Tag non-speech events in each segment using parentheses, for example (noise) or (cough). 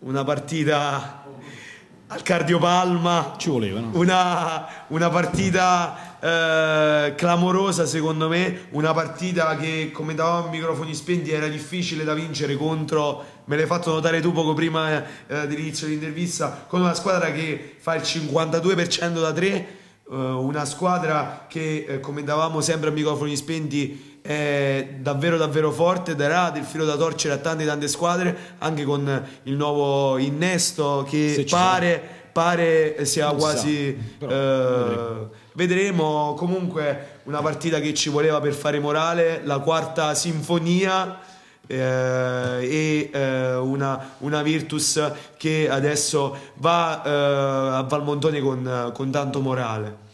una partita al cardiopalma. Ci voleva, no? Una, una partita eh, clamorosa, secondo me. Una partita che, come davamo microfoni spenti, era difficile da vincere contro. Me l'hai fatto notare tu poco prima eh, dell'inizio dell'intervista. Con una squadra che fa il 52% da 3. Eh, una squadra che, eh, come davamo sempre a microfoni spenti, è davvero davvero forte, darà del filo da torcere a tante tante squadre, anche con il nuovo innesto che pare, pare, sia quasi... Sa, eh, vedremo. vedremo comunque una partita che ci voleva per fare morale, la quarta sinfonia. Eh, e eh, una, una, Virtus che adesso va eh, a Valmontone con, con tanto morale.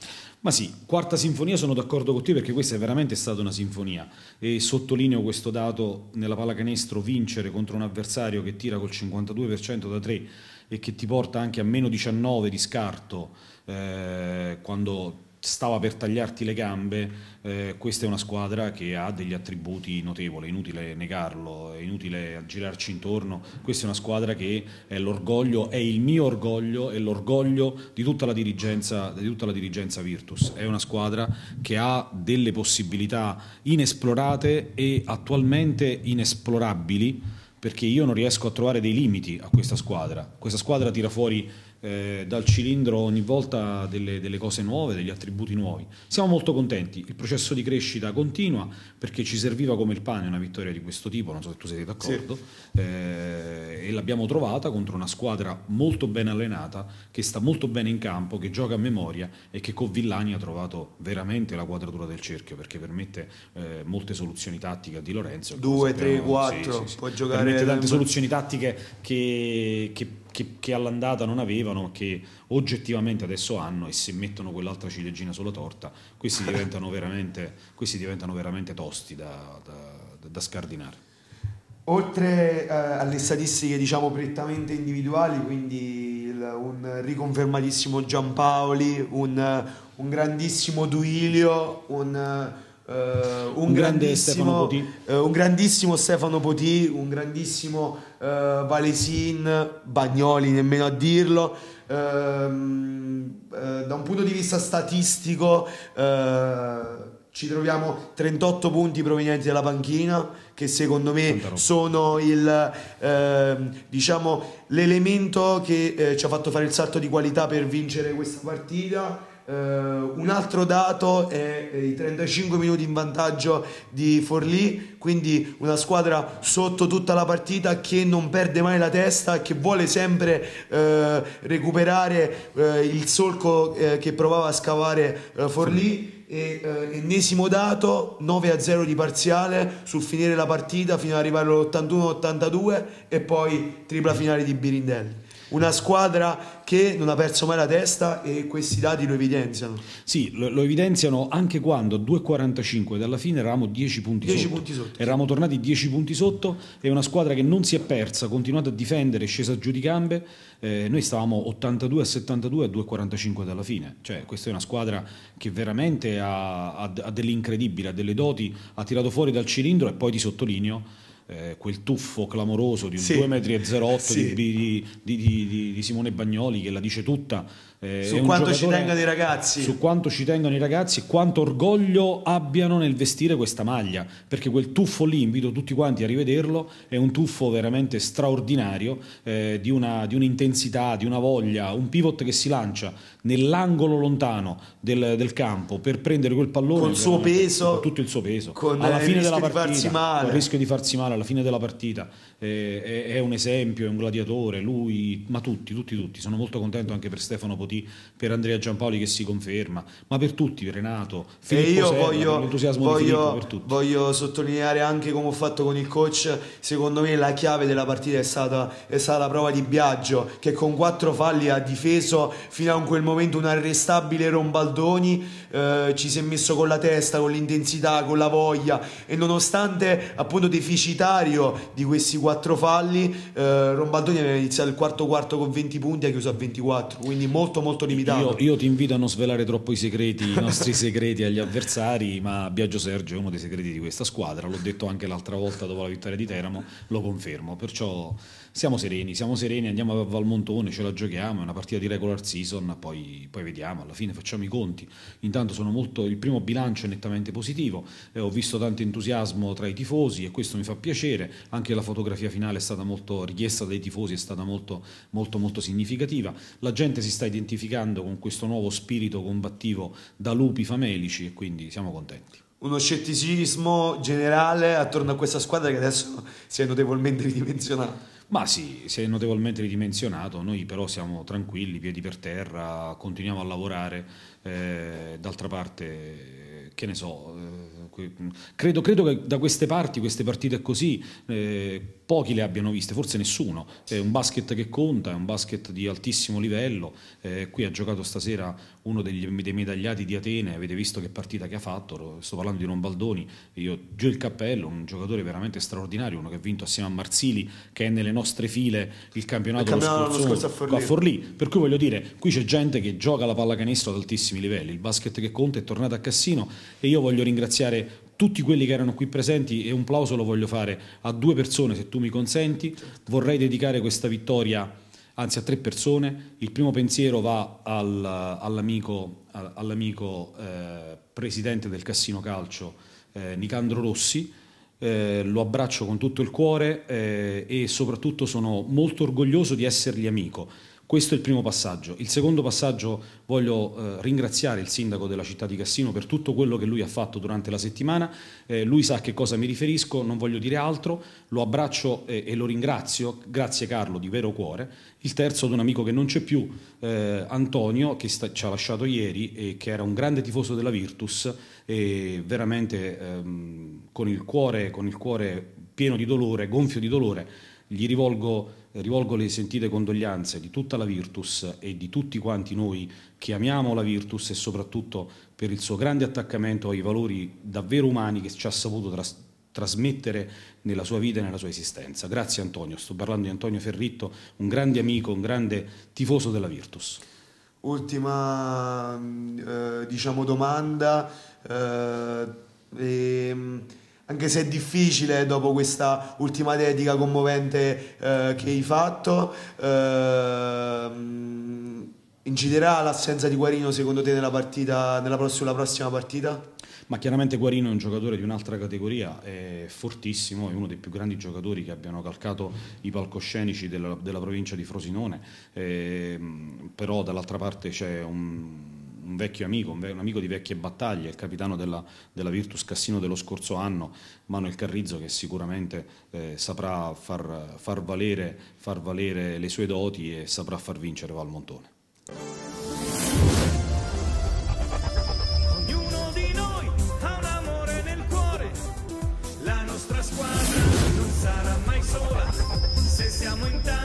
Ma sì, quarta sinfonia sono d'accordo con te perché questa è veramente stata una sinfonia e sottolineo questo dato nella pallacanestro vincere contro un avversario che tira col 52% da 3 e che ti porta anche a meno 19 di scarto eh, quando stava per tagliarti le gambe, eh, questa è una squadra che ha degli attributi notevoli, è inutile negarlo, è inutile girarci intorno, questa è una squadra che è l'orgoglio, è il mio orgoglio, è l'orgoglio di tutta la dirigenza, di tutta la dirigenza Virtus, è una squadra che ha delle possibilità inesplorate e attualmente inesplorabili perché io non riesco a trovare dei limiti a questa squadra. Questa squadra tira fuori eh, dal cilindro ogni volta delle, delle, cose nuove, degli attributi nuovi. Siamo molto contenti, il processo di crescita continua perché ci serviva come il pane una vittoria di questo tipo, non so se tu sei d'accordo, sì. eh, e l'abbiamo trovata contro una squadra molto ben allenata, che sta molto bene in campo, che gioca a memoria e che con Villani ha trovato veramente la quadratura del cerchio perché permette eh, molte soluzioni tattiche a Di Lorenzo. 2, 3, 4, può giocare... Permette tante soluzioni tattiche che, che che, che all'andata non avevano, che oggettivamente adesso hanno e se mettono quell'altra ciliegina sulla torta, questi (laughs) diventano veramente, questi diventano veramente tosti da, da, da scardinare. Oltre eh, alle statistiche diciamo prettamente individuali, quindi il, un riconfermatissimo Giampaoli, un, un grandissimo Duilio, un Uh, un, un, grandissimo, uh, un, grandissimo, Stefano Poti, un grandissimo uh, Valesin, Bagnoli, nemmeno a dirlo. Ehm, da un punto di vista statistico, ci troviamo 38 punti provenienti dalla panchina, che secondo me sono il, ehm, diciamo, l'elemento che ci ha fatto fare il salto di qualità per vincere questa partita eh, un altro dato è eh, i 35 minuti in vantaggio di Forlì, quindi una squadra sotto tutta la partita che non perde mai la testa, che vuole sempre eh, recuperare eh, il solco eh, che provava a scavare eh, Forlì e eh, ennesimo dato 9 a 0 di parziale sul finire la partita fino ad arrivare all'81-82 e poi tripla finale di Birindelli una squadra che non ha perso mai la testa e questi dati lo evidenziano. Sì, lo, lo evidenziano anche quando a 2.45 dalla fine eravamo 10 punti 10 sotto. Punti sotto. Eravamo tornati 10 punti sotto, è una squadra che non si è persa, continuata a difendere, scesa giù di gambe, eh, noi stavamo 82 a 72 a 2.45 dalla fine, cioè questa è una squadra che veramente ha, ha, ha dell'incredibile, ha delle doti, ha tirato fuori dal cilindro e poi ti sottolineo eh, quel tuffo clamoroso di un sì. 2,08 m sì. di, di, di, di, Simone Bagnoli che la dice tutta. Eh, su quanto ci tengano i ragazzi. Su quanto ci tengano i ragazzi e quanto orgoglio abbiano nel vestire questa maglia, perché quel tuffo lì, invito tutti quanti a rivederlo, è un tuffo veramente straordinario, eh, di, una, di un'intensità, di una voglia, un pivot che si lancia nell'angolo lontano del, del campo per prendere quel pallone. Con il suo peso. Con tutto il suo peso. Con alla fine della partita. Con il rischio di farsi male alla alla fine della partita eh, è, è, un esempio, è un gladiatore, lui, ma tutti, tutti, tutti. Sono molto contento anche per Stefano Potì, per Andrea Giampaoli che si conferma, ma per tutti, Renato, Filippo e io Serra, voglio, l'entusiasmo voglio, Filippo, per tutti. Voglio sottolineare anche come ho fatto con il coach, secondo me la chiave della partita è stata, è stata la prova di Biagio che con quattro falli ha difeso fino a quel momento un arrestabile Rombaldoni, eh, ci si è messo con la testa, con l'intensità, con la voglia e nonostante appunto deficità documentario di questi quattro falli eh, Rombaldoni aveva iniziato il quarto quarto con 20 punti ha chiuso a 24 quindi molto molto limitato io, io, ti invito a non svelare troppo i segreti i nostri (laughs) segreti agli avversari ma Biagio Sergio è uno dei segreti di questa squadra l'ho detto anche l'altra volta dopo la vittoria di Teramo lo confermo perciò siamo sereni, siamo sereni, andiamo a Valmontone, ce la giochiamo, è una partita di regular season, poi, poi vediamo, alla fine facciamo i conti. Intanto molto, il primo bilancio è nettamente positivo, eh, ho visto tanto entusiasmo tra i tifosi e questo mi fa piacere, anche la fotografia finale è stata molto richiesta dai tifosi, è stata molto, molto, molto significativa. La gente si sta identificando con questo nuovo spirito combattivo da lupi famelici e quindi siamo contenti uno scetticismo generale attorno a questa squadra che adesso si è notevolmente ridimensionata. Ma sì, si è notevolmente ridimensionato, noi però siamo tranquilli, piedi per terra, continuiamo a lavorare, eh, d'altra parte, che ne so, eh, credo, credo, che da queste parti, queste partite così... Eh, pochi le abbiano viste, forse nessuno. È eh, un basket che conta, è un basket di altissimo livello. Eh, qui ha giocato stasera uno degli, dei medagliati di Atene, avete visto che partita che ha fatto, sto parlando di Lombaldoni, io giù il cappello, un giocatore veramente straordinario, uno che ha vinto assieme a Marsili, che è nelle nostre file il campionato, il campionato scorso, scorso a, Forlì. a, Forlì. Per cui voglio dire, qui c'è gente che gioca la pallacanestro ad altissimi livelli, il basket che conta è tornato a Cassino e io voglio ringraziare tutti quelli che erano qui presenti e un plauso lo voglio fare a due persone se tu mi consenti, vorrei dedicare questa vittoria anzi a tre persone, il primo pensiero va al, all'amico, all'amico eh, presidente del Cassino Calcio eh, Nicandro Rossi, eh, lo abbraccio con tutto il cuore eh, e soprattutto sono molto orgoglioso di essergli amico questo è il primo passaggio. Il secondo passaggio voglio eh, ringraziare il sindaco della città di Cassino per tutto quello che lui ha fatto durante la settimana. Eh, lui sa a che cosa mi riferisco, non voglio dire altro, lo abbraccio e, eh, e lo ringrazio, grazie Carlo di vero cuore. Il terzo ad un amico che non c'è più, eh, Antonio, che sta, ci ha lasciato ieri e che era un grande tifoso della Virtus e veramente ehm, con il cuore, con il cuore pieno di dolore, gonfio di dolore, gli rivolgo, rivolgo, le sentite condoglianze di tutta la Virtus e di tutti quanti noi che amiamo la Virtus e soprattutto per il suo grande attaccamento ai valori davvero umani che ci ha saputo tras trasmettere nella sua vita e nella sua esistenza. Grazie Antonio, sto parlando di Antonio Ferritto, un grande amico, un grande tifoso della Virtus. Ultima mm, eh, diciamo domanda. Eh, ehm anche se è difficile dopo questa ultima dedica commovente eh, che hai fatto, eh, inciderà l'assenza di Guarino secondo te nella, partita, nella prossima, prossima partita? Ma chiaramente Guarino è un giocatore di un'altra categoria, è fortissimo, è uno dei più grandi giocatori che abbiano calcato i palcoscenici della, della provincia di Frosinone, eh, però dall'altra parte c'è un un vecchio amico, un, ve- un, amico di vecchie battaglie, il capitano della, della, Virtus Cassino dello scorso anno, Manuel Carrizzo, che sicuramente eh, saprà far, far, valere, far valere le sue doti e saprà far vincere Valmontone. Ognuno di noi ha un nel cuore, la nostra squadra non sarà mai sola se siamo in tanti.